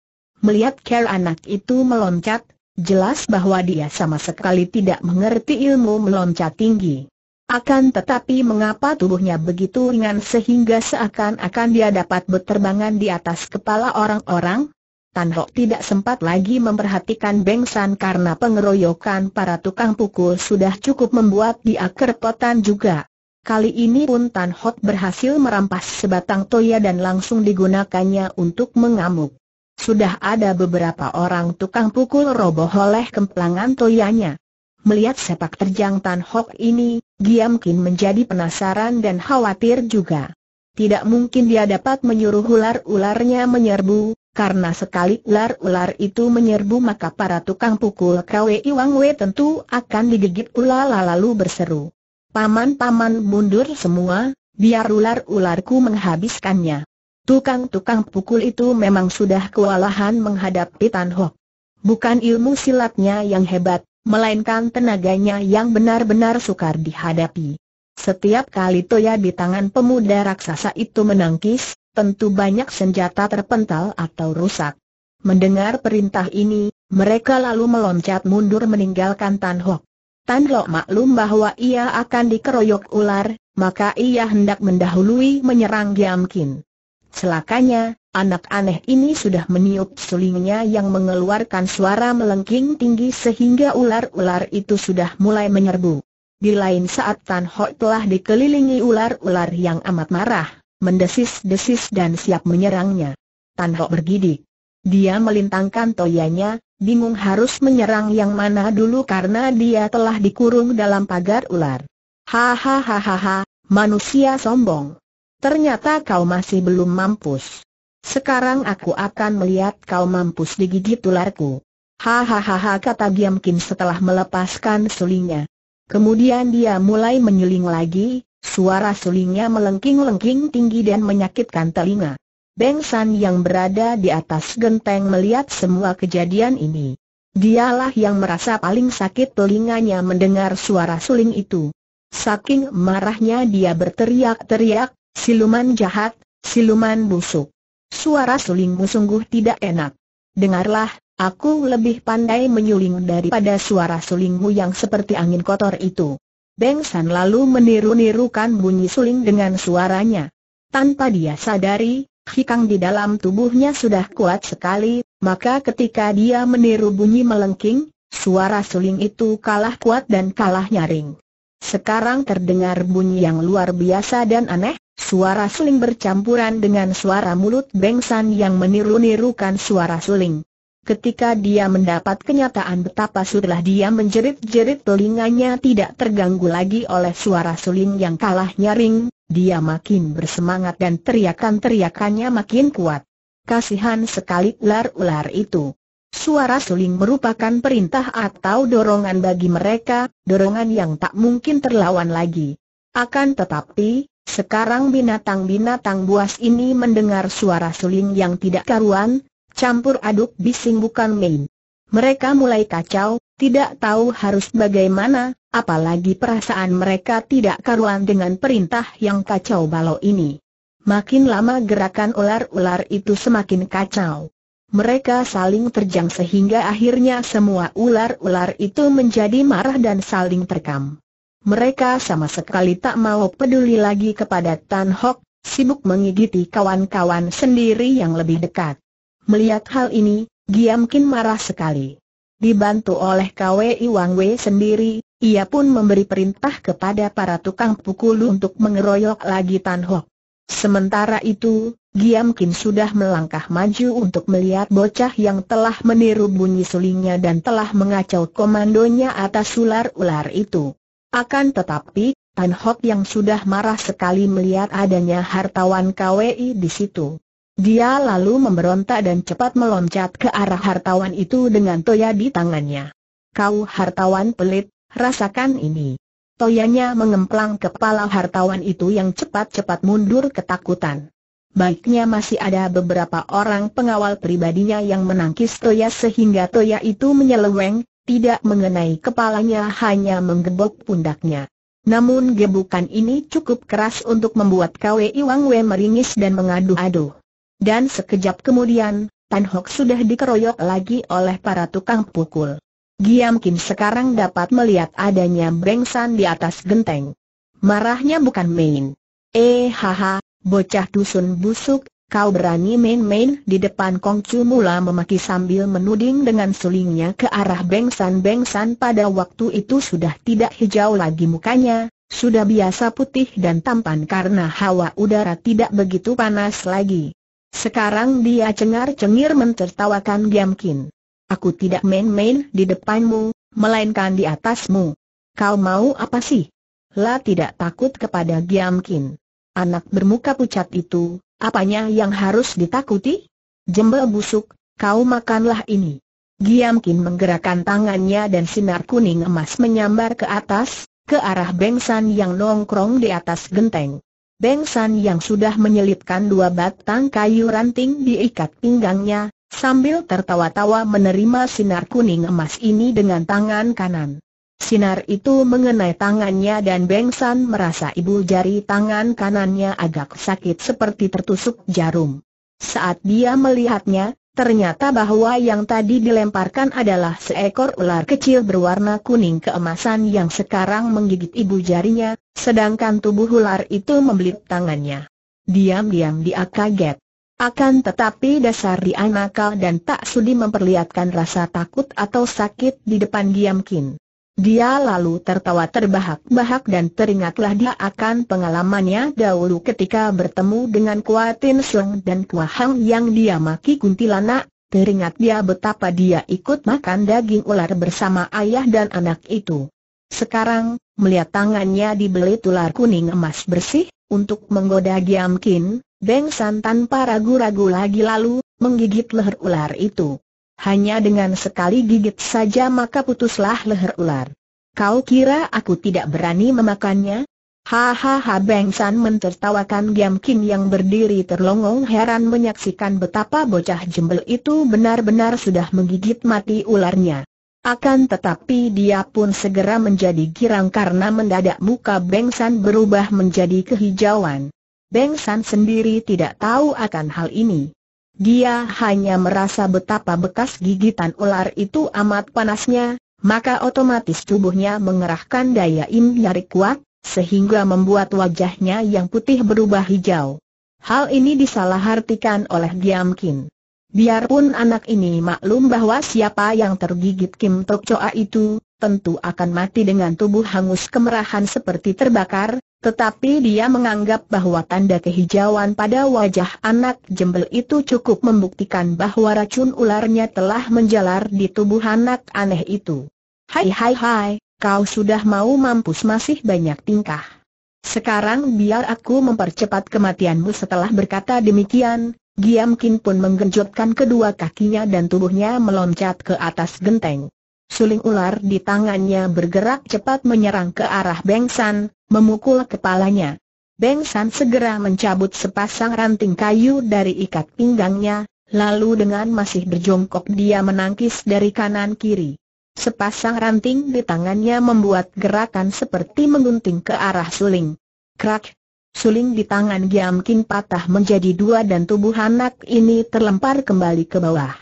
Melihat care anak itu meloncat, jelas bahwa dia sama sekali tidak mengerti ilmu meloncat tinggi. Akan tetapi mengapa tubuhnya begitu ringan sehingga seakan-akan dia dapat berterbangan di atas kepala orang-orang? Tan Hock tidak sempat lagi memperhatikan Beng San karena pengeroyokan para tukang pukul sudah cukup membuat dia kerepotan juga. Kali ini pun Tan Hot berhasil merampas sebatang toya dan langsung digunakannya untuk mengamuk. Sudah ada beberapa orang tukang pukul roboh oleh kemplangan toyanya. Melihat sepak terjang Tan Hok ini, Giam Kin menjadi penasaran dan khawatir juga. Tidak mungkin dia dapat menyuruh ular-ularnya menyerbu, karena sekali ular-ular itu menyerbu maka para tukang pukul KWI Wang Wei tentu akan digigit pula lalu berseru. Paman-paman mundur semua, biar ular-ularku menghabiskannya. Tukang-tukang pukul itu memang sudah kewalahan menghadapi Tan Hok. Bukan ilmu silatnya yang hebat, melainkan tenaganya yang benar-benar sukar dihadapi. Setiap kali toya di tangan pemuda raksasa itu menangkis, tentu banyak senjata terpental atau rusak. Mendengar perintah ini, mereka lalu meloncat mundur meninggalkan Tan Hok. Tan Lok maklum bahwa ia akan dikeroyok ular, maka ia hendak mendahului menyerang Giam Kin. Celakanya, anak aneh ini sudah meniup sulingnya yang mengeluarkan suara melengking tinggi sehingga ular-ular itu sudah mulai menyerbu. Di lain saat Tan Hok telah dikelilingi ular-ular yang amat marah, mendesis-desis dan siap menyerangnya. Tan Hok bergidik. Dia melintangkan toyanya, bingung harus menyerang yang mana dulu karena dia telah dikurung dalam pagar ular. Hahaha, manusia sombong. Ternyata kau masih belum mampus. Sekarang aku akan melihat kau mampus digigit ularku. Hahaha kata Giam Kim setelah melepaskan sulingnya. Kemudian dia mulai menyuling lagi, suara sulingnya melengking-lengking tinggi dan menyakitkan telinga. Beng San yang berada di atas genteng melihat semua kejadian ini. Dialah yang merasa paling sakit telinganya mendengar suara suling itu. Saking marahnya dia berteriak-teriak, siluman jahat, siluman busuk. Suara sulingmu sungguh tidak enak. Dengarlah, aku lebih pandai menyuling daripada suara sulingmu yang seperti angin kotor itu. Beng San lalu meniru-nirukan bunyi suling dengan suaranya. Tanpa dia sadari, hikang di dalam tubuhnya sudah kuat sekali, maka ketika dia meniru bunyi melengking, suara suling itu kalah kuat dan kalah nyaring. Sekarang terdengar bunyi yang luar biasa dan aneh, suara suling bercampuran dengan suara mulut bengsan yang meniru-nirukan suara suling. Ketika dia mendapat kenyataan betapa sudah dia menjerit-jerit telinganya tidak terganggu lagi oleh suara suling yang kalah nyaring, dia makin bersemangat dan teriakan-teriakannya makin kuat. Kasihan sekali ular-ular itu. Suara suling merupakan perintah atau dorongan bagi mereka, dorongan yang tak mungkin terlawan lagi. Akan tetapi, sekarang binatang-binatang buas ini mendengar suara suling yang tidak karuan, campur aduk bising bukan main. Mereka mulai kacau, tidak tahu harus bagaimana, apalagi perasaan mereka tidak karuan dengan perintah yang kacau balau ini. Makin lama gerakan ular-ular itu semakin kacau. Mereka saling terjang sehingga akhirnya semua ular-ular itu menjadi marah dan saling terkam. Mereka sama sekali tak mau peduli lagi kepada Tan Hock, sibuk mengigiti kawan-kawan sendiri yang lebih dekat. Melihat hal ini, Giam Kin marah sekali. Dibantu oleh KWI Wang Wei sendiri, ia pun memberi perintah kepada para tukang pukul untuk mengeroyok lagi Tan Hok. Sementara itu, Giam Kim sudah melangkah maju untuk melihat bocah yang telah meniru bunyi sulingnya dan telah mengacau komandonya atas ular-ular itu. Akan tetapi, Tan Hok yang sudah marah sekali melihat adanya hartawan KWI di situ. Dia lalu memberontak dan cepat meloncat ke arah hartawan itu dengan toya di tangannya. Kau hartawan pelit, Rasakan ini. Toyanya mengemplang kepala hartawan itu yang cepat-cepat mundur ketakutan. Baiknya masih ada beberapa orang pengawal pribadinya yang menangkis Toya sehingga Toya itu menyeleweng, tidak mengenai kepalanya hanya menggebok pundaknya. Namun gebukan ini cukup keras untuk membuat Kwe Iwang Wei meringis dan mengadu-adu. Dan sekejap kemudian, Tan Hok sudah dikeroyok lagi oleh para tukang pukul. Giam Kim sekarang dapat melihat adanya brengsan di atas genteng. Marahnya bukan main. Eh haha, bocah dusun busuk, kau berani main-main di depan Kong Chu mula memaki sambil menuding dengan sulingnya ke arah bengsan-bengsan pada waktu itu sudah tidak hijau lagi mukanya, sudah biasa putih dan tampan karena hawa udara tidak begitu panas lagi. Sekarang dia cengar-cengir mentertawakan Giam Kim. Aku tidak main-main di depanmu, melainkan di atasmu. Kau mau apa sih? La tidak takut kepada Giamkin. Anak bermuka pucat itu, apanya yang harus ditakuti? Jembel busuk, kau makanlah ini. Giamkin menggerakkan tangannya dan sinar kuning emas menyambar ke atas, ke arah Bengsan yang nongkrong di atas genteng. Bengsan yang sudah menyelipkan dua batang kayu ranting diikat pinggangnya, sambil tertawa-tawa menerima sinar kuning emas ini dengan tangan kanan. Sinar itu mengenai tangannya dan Beng San merasa ibu jari tangan kanannya agak sakit seperti tertusuk jarum. Saat dia melihatnya, Ternyata bahwa yang tadi dilemparkan adalah seekor ular kecil berwarna kuning keemasan yang sekarang menggigit ibu jarinya, sedangkan tubuh ular itu membelit tangannya. Diam-diam dia kaget. Akan tetapi dasar dia nakal dan tak sudi memperlihatkan rasa takut atau sakit di depan Giam Kin. Dia lalu tertawa terbahak-bahak dan teringatlah dia akan pengalamannya dahulu ketika bertemu dengan Kua Tin Sung dan Kua Hang yang dia maki kuntilanak, teringat dia betapa dia ikut makan daging ular bersama ayah dan anak itu. Sekarang, melihat tangannya dibelit ular kuning emas bersih, untuk menggoda Giam Kin, Beng San tanpa ragu-ragu lagi lalu, menggigit leher ular itu. Hanya dengan sekali gigit saja maka putuslah leher ular. Kau kira aku tidak berani memakannya? Hahaha Beng San mentertawakan Giam Kim yang berdiri terlongong heran menyaksikan betapa bocah jembel itu benar-benar sudah menggigit mati ularnya. Akan tetapi dia pun segera menjadi girang karena mendadak muka Beng San berubah menjadi kehijauan. Beng San sendiri tidak tahu akan hal ini. Dia hanya merasa betapa bekas gigitan ular itu amat panasnya, maka otomatis tubuhnya mengerahkan daya im nyari kuat, sehingga membuat wajahnya yang putih berubah hijau. Hal ini disalahartikan oleh Giam Kim. Biarpun anak ini maklum bahwa siapa yang tergigit Kim Tok Choa itu, tentu akan mati dengan tubuh hangus kemerahan seperti terbakar, tetapi dia menganggap bahwa tanda kehijauan pada wajah anak jembel itu cukup membuktikan bahwa racun ularnya telah menjalar di tubuh anak aneh itu. Hai hai hai, kau sudah mau mampus masih banyak tingkah. Sekarang biar aku mempercepat kematianmu setelah berkata demikian, Giam Kin pun menggenjotkan kedua kakinya dan tubuhnya meloncat ke atas genteng. Suling ular di tangannya bergerak cepat menyerang ke arah Beng San, memukul kepalanya. Beng San segera mencabut sepasang ranting kayu dari ikat pinggangnya, lalu dengan masih berjongkok dia menangkis dari kanan kiri. Sepasang ranting di tangannya membuat gerakan seperti menggunting ke arah suling. Krak! Suling di tangan Kin patah menjadi dua dan tubuh anak ini terlempar kembali ke bawah.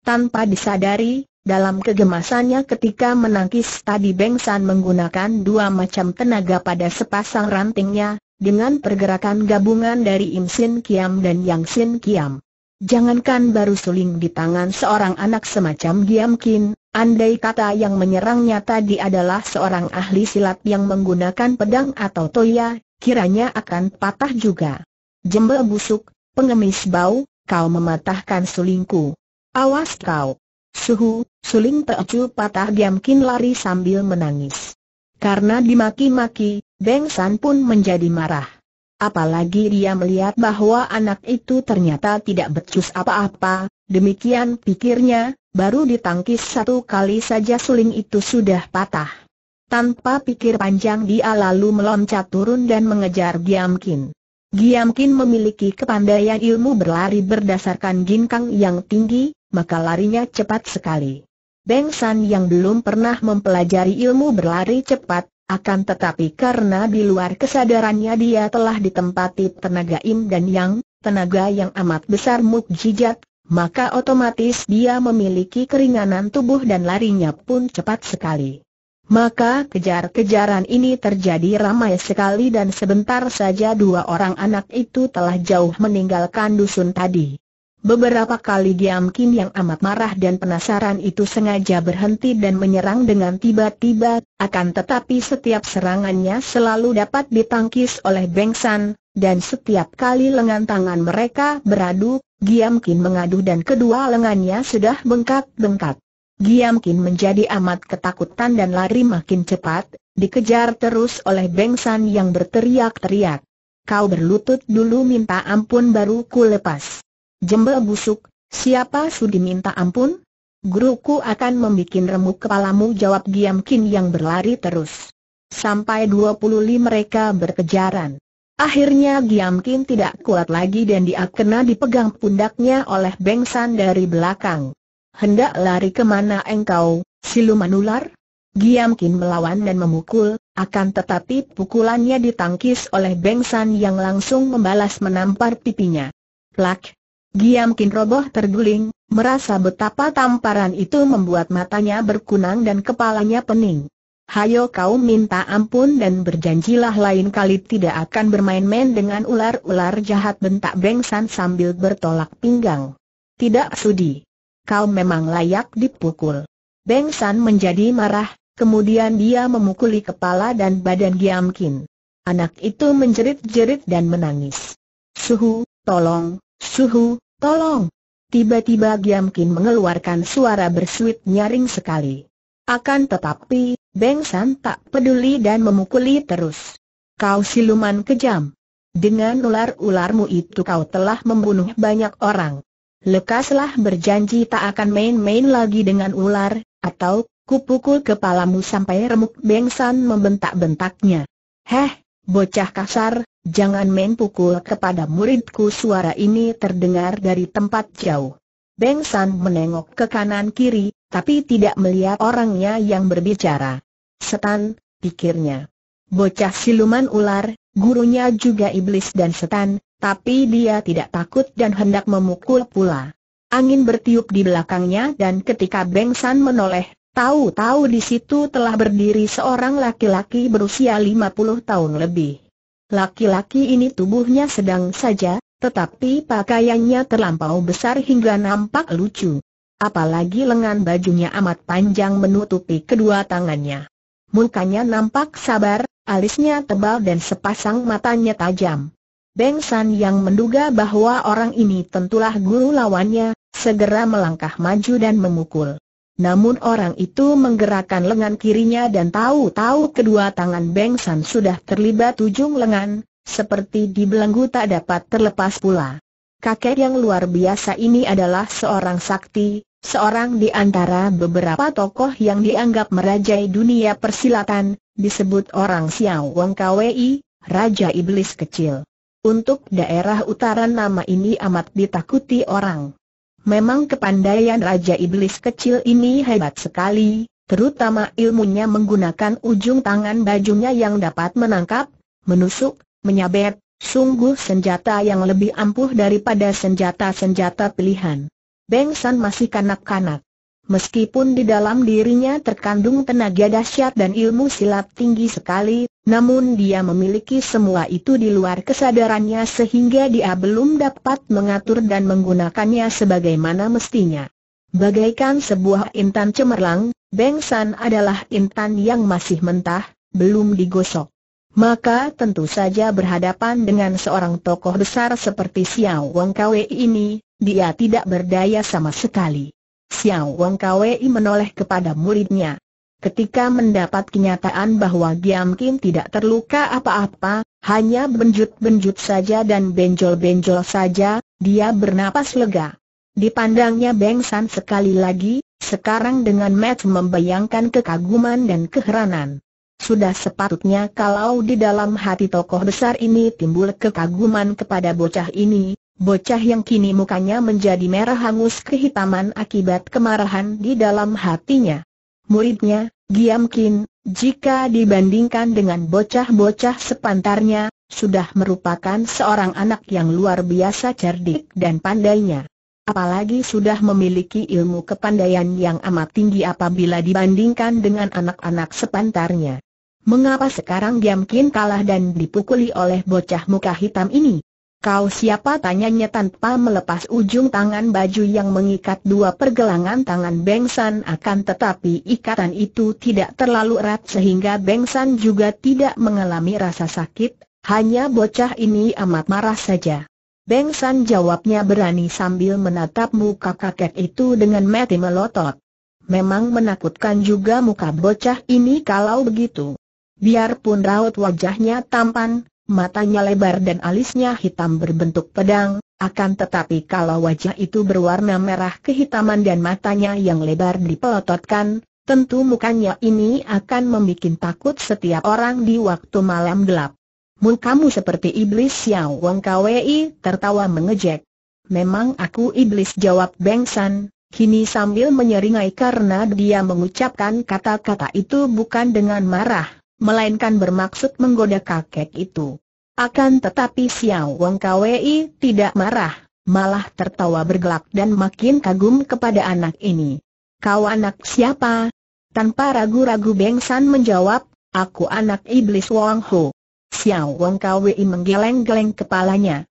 Tanpa disadari, dalam kegemasannya ketika menangkis tadi Beng San menggunakan dua macam tenaga pada sepasang rantingnya, dengan pergerakan gabungan dari Im Sin Kiam dan Yang Sin Kiam. Jangankan baru suling di tangan seorang anak semacam Giam Kin, andai kata yang menyerangnya tadi adalah seorang ahli silat yang menggunakan pedang atau toya, kiranya akan patah juga. Jembel busuk, pengemis bau, kau mematahkan sulingku. Awas kau! Suhu, suling Teocu patah diamkin lari sambil menangis. Karena dimaki-maki, Beng San pun menjadi marah. Apalagi dia melihat bahwa anak itu ternyata tidak becus apa-apa, demikian pikirnya, baru ditangkis satu kali saja suling itu sudah patah. Tanpa pikir panjang dia lalu meloncat turun dan mengejar Diamkin. Giamkin memiliki kepandaian ilmu berlari berdasarkan ginkang yang tinggi, maka larinya cepat sekali. Beng San yang belum pernah mempelajari ilmu berlari cepat, akan tetapi karena di luar kesadarannya dia telah ditempati tenaga im dan yang, tenaga yang amat besar mukjizat, maka otomatis dia memiliki keringanan tubuh dan larinya pun cepat sekali. Maka kejar-kejaran ini terjadi ramai sekali dan sebentar saja dua orang anak itu telah jauh meninggalkan dusun tadi. Beberapa kali Giam Kim yang amat marah dan penasaran itu sengaja berhenti dan menyerang dengan tiba-tiba, akan tetapi setiap serangannya selalu dapat ditangkis oleh Beng San, dan setiap kali lengan tangan mereka beradu, Giam Kim mengaduh dan kedua lengannya sudah bengkak-bengkak. Giamkin menjadi amat ketakutan dan lari makin cepat, dikejar terus oleh Bengsan yang berteriak-teriak. Kau berlutut dulu minta ampun baru ku lepas. Jembel busuk, siapa sudi minta ampun? Guruku akan membuat remuk kepalamu jawab Giam Kin yang berlari terus. Sampai 25 mereka berkejaran. Akhirnya Giam Kin tidak kuat lagi dan dia kena dipegang pundaknya oleh Bengsan dari belakang hendak lari kemana engkau, siluman ular? Giam Kin melawan dan memukul, akan tetapi pukulannya ditangkis oleh Beng San yang langsung membalas menampar pipinya. Plak! Giam Kin roboh terguling, merasa betapa tamparan itu membuat matanya berkunang dan kepalanya pening. Hayo kau minta ampun dan berjanjilah lain kali tidak akan bermain-main dengan ular-ular jahat bentak Beng San sambil bertolak pinggang. Tidak sudi kau memang layak dipukul. Beng San menjadi marah, kemudian dia memukuli kepala dan badan Giam Kin. Anak itu menjerit-jerit dan menangis. Suhu, tolong, suhu, tolong. Tiba-tiba Giam Kin mengeluarkan suara bersuit nyaring sekali. Akan tetapi, Beng San tak peduli dan memukuli terus. Kau siluman kejam. Dengan ular-ularmu itu kau telah membunuh banyak orang lekaslah berjanji tak akan main-main lagi dengan ular, atau, kupukul kepalamu sampai remuk bengsan membentak-bentaknya. Heh, bocah kasar, jangan main pukul kepada muridku suara ini terdengar dari tempat jauh. Bengsan menengok ke kanan kiri, tapi tidak melihat orangnya yang berbicara. Setan, pikirnya. Bocah siluman ular, gurunya juga iblis dan setan, tapi dia tidak takut dan hendak memukul pula. Angin bertiup di belakangnya dan ketika Beng San menoleh, tahu-tahu di situ telah berdiri seorang laki-laki berusia 50 tahun lebih. Laki-laki ini tubuhnya sedang saja, tetapi pakaiannya terlampau besar hingga nampak lucu. Apalagi lengan bajunya amat panjang menutupi kedua tangannya. Mukanya nampak sabar, alisnya tebal dan sepasang matanya tajam. Beng San yang menduga bahwa orang ini tentulah guru lawannya, segera melangkah maju dan memukul. Namun orang itu menggerakkan lengan kirinya dan tahu-tahu kedua tangan Beng San sudah terlibat ujung lengan, seperti dibelenggu tak dapat terlepas pula. Kakek yang luar biasa ini adalah seorang sakti, seorang di antara beberapa tokoh yang dianggap merajai dunia persilatan, disebut orang Xiao Wang Kwei, Raja Iblis Kecil. Untuk daerah utara nama ini amat ditakuti orang. Memang kepandaian Raja Iblis kecil ini hebat sekali, terutama ilmunya menggunakan ujung tangan bajunya yang dapat menangkap, menusuk, menyabet, sungguh senjata yang lebih ampuh daripada senjata-senjata pilihan. Beng San masih kanak-kanak. Meskipun di dalam dirinya terkandung tenaga dahsyat dan ilmu silat tinggi sekali, namun dia memiliki semua itu di luar kesadarannya sehingga dia belum dapat mengatur dan menggunakannya sebagaimana mestinya. Bagaikan sebuah intan cemerlang, Beng San adalah intan yang masih mentah, belum digosok. Maka tentu saja berhadapan dengan seorang tokoh besar seperti Xiao Wang Kwei ini, dia tidak berdaya sama sekali. Xiao Wang Kwei menoleh kepada muridnya. Ketika mendapat kenyataan bahwa Giam Kim tidak terluka apa-apa, hanya benjut-benjut saja dan benjol-benjol saja, dia bernapas lega. Dipandangnya Beng San sekali lagi, sekarang dengan Matt membayangkan kekaguman dan keheranan. Sudah sepatutnya kalau di dalam hati tokoh besar ini timbul kekaguman kepada bocah ini, Bocah yang kini mukanya menjadi merah hangus kehitaman akibat kemarahan di dalam hatinya. Muridnya, Giam Kin, jika dibandingkan dengan bocah-bocah sepantarnya, sudah merupakan seorang anak yang luar biasa cerdik dan pandainya. Apalagi sudah memiliki ilmu kepandaian yang amat tinggi apabila dibandingkan dengan anak-anak sepantarnya. Mengapa sekarang Giam Kin kalah dan dipukuli oleh bocah muka hitam ini? Kau siapa tanyanya tanpa melepas ujung tangan baju yang mengikat dua pergelangan tangan Bengsan akan tetapi ikatan itu tidak terlalu erat sehingga Bengsan juga tidak mengalami rasa sakit, hanya bocah ini amat marah saja. Bengsan jawabnya berani sambil menatap muka kakek itu dengan mati melotot. Memang menakutkan juga muka bocah ini kalau begitu. Biarpun raut wajahnya tampan, matanya lebar dan alisnya hitam berbentuk pedang, akan tetapi kalau wajah itu berwarna merah kehitaman dan matanya yang lebar dipelototkan, tentu mukanya ini akan membuat takut setiap orang di waktu malam gelap. "Mun kamu seperti iblis Xiao Wang Kwei tertawa mengejek. Memang aku iblis jawab Beng San, kini sambil menyeringai karena dia mengucapkan kata-kata itu bukan dengan marah, melainkan bermaksud menggoda kakek itu. Akan tetapi Xiao Wang Kwei tidak marah, malah tertawa bergelak dan makin kagum kepada anak ini. Kau anak siapa? Tanpa ragu-ragu Beng San menjawab, aku anak iblis Wang Ho. Xiao Wang Kwei menggeleng-geleng kepalanya.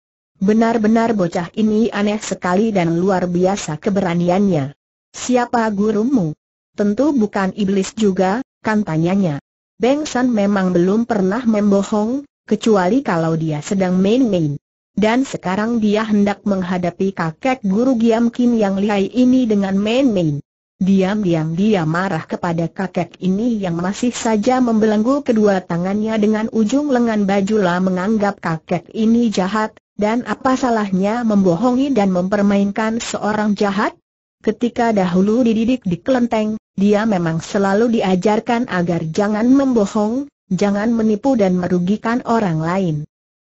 Benar-benar bocah ini aneh sekali dan luar biasa keberaniannya. Siapa gurumu? Tentu bukan iblis juga, kan tanyanya. Beng San memang belum pernah membohong, kecuali kalau dia sedang main-main. Dan sekarang dia hendak menghadapi kakek guru Giam Kin yang lihai ini dengan main-main. Diam-diam dia marah kepada kakek ini yang masih saja membelenggu kedua tangannya dengan ujung lengan bajulah menganggap kakek ini jahat, dan apa salahnya membohongi dan mempermainkan seorang jahat? Ketika dahulu dididik di kelenteng, dia memang selalu diajarkan agar jangan membohong, jangan menipu dan merugikan orang lain.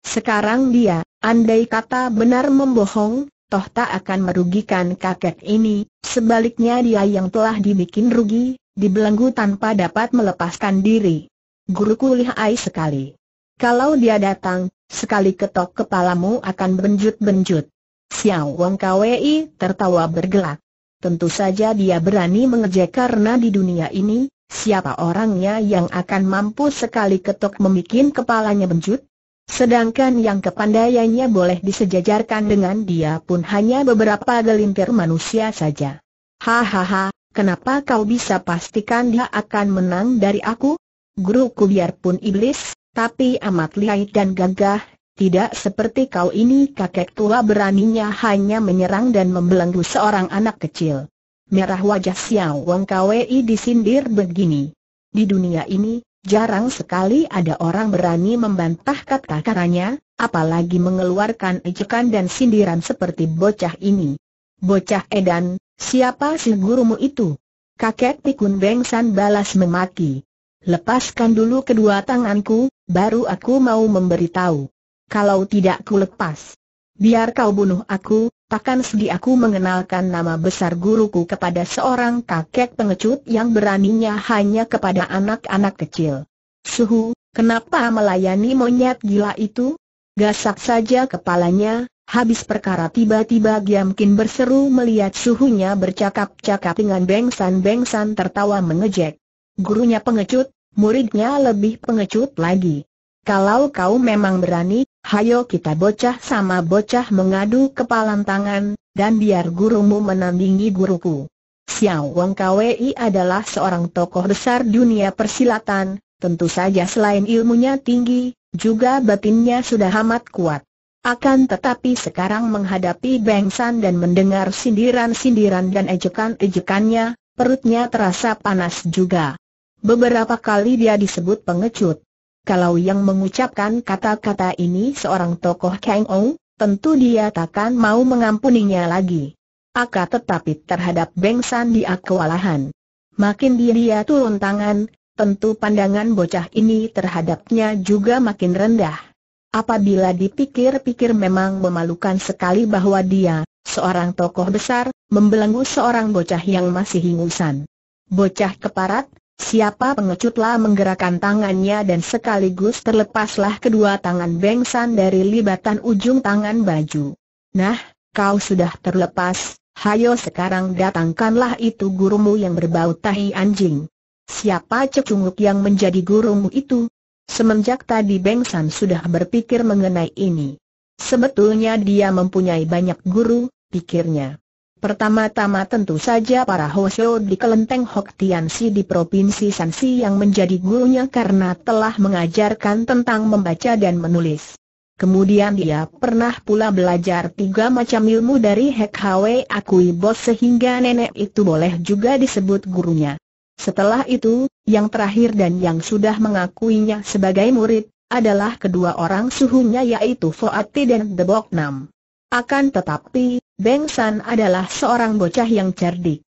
Sekarang dia, andai kata benar membohong, toh tak akan merugikan kakek ini, sebaliknya dia yang telah dibikin rugi, dibelenggu tanpa dapat melepaskan diri. Guruku lihai sekali. Kalau dia datang, sekali ketok kepalamu akan benjut-benjut. Xiao Wang Kwei tertawa bergelak. Tentu saja dia berani mengejek karena di dunia ini, siapa orangnya yang akan mampu sekali ketok memikin kepalanya benjut? Sedangkan yang kepandaiannya boleh disejajarkan dengan dia pun hanya beberapa gelintir manusia saja. Hahaha, kenapa kau bisa pastikan dia akan menang dari aku? Guruku biarpun iblis, tapi amat lihai dan gagah, tidak seperti kau ini kakek tua beraninya hanya menyerang dan membelenggu seorang anak kecil. Merah wajah Xiao Wang Kwei disindir begini. Di dunia ini, jarang sekali ada orang berani membantah kata karanya, apalagi mengeluarkan ejekan dan sindiran seperti bocah ini. Bocah edan, siapa si gurumu itu? Kakek Pikun Bengsan balas memaki. Lepaskan dulu kedua tanganku, baru aku mau memberitahu kalau tidak ku lepas. Biar kau bunuh aku, takkan sedih aku mengenalkan nama besar guruku kepada seorang kakek pengecut yang beraninya hanya kepada anak-anak kecil. Suhu, kenapa melayani monyet gila itu? Gasak saja kepalanya, habis perkara tiba-tiba Giamkin berseru melihat suhunya bercakap-cakap dengan bengsan-bengsan tertawa mengejek. Gurunya pengecut, muridnya lebih pengecut lagi. Kalau kau memang berani, Hayo kita bocah sama bocah mengadu kepalan tangan, dan biar gurumu menandingi guruku. Xiao Wong Kwei adalah seorang tokoh besar dunia persilatan, tentu saja selain ilmunya tinggi, juga batinnya sudah amat kuat. Akan tetapi sekarang menghadapi Beng San dan mendengar sindiran-sindiran dan ejekan-ejekannya, perutnya terasa panas juga. Beberapa kali dia disebut pengecut. Kalau yang mengucapkan kata-kata ini seorang tokoh Kang Ou, tentu dia takkan mau mengampuninya lagi. Aka tetapi terhadap Beng San dia kewalahan. Makin dia, dia turun tangan, tentu pandangan bocah ini terhadapnya juga makin rendah. Apabila dipikir-pikir memang memalukan sekali bahwa dia, seorang tokoh besar, membelenggu seorang bocah yang masih hingusan, Bocah keparat, Siapa pengecutlah menggerakkan tangannya dan sekaligus terlepaslah kedua tangan Bengsan dari libatan ujung tangan baju. Nah, kau sudah terlepas, hayo sekarang datangkanlah itu gurumu yang berbau tahi anjing. Siapa cecunguk yang menjadi gurumu itu? Semenjak tadi Bengsan sudah berpikir mengenai ini. Sebetulnya dia mempunyai banyak guru, pikirnya. Pertama-tama tentu saja para Hoshio di kelenteng Hok Tian Si di Provinsi Shanxi yang menjadi gurunya karena telah mengajarkan tentang membaca dan menulis. Kemudian dia pernah pula belajar tiga macam ilmu dari Hek Hwe Akui Bos sehingga nenek itu boleh juga disebut gurunya. Setelah itu, yang terakhir dan yang sudah mengakuinya sebagai murid, adalah kedua orang suhunya yaitu Foati dan Debok Nam. Akan tetapi, Beng San adalah seorang bocah yang cerdik.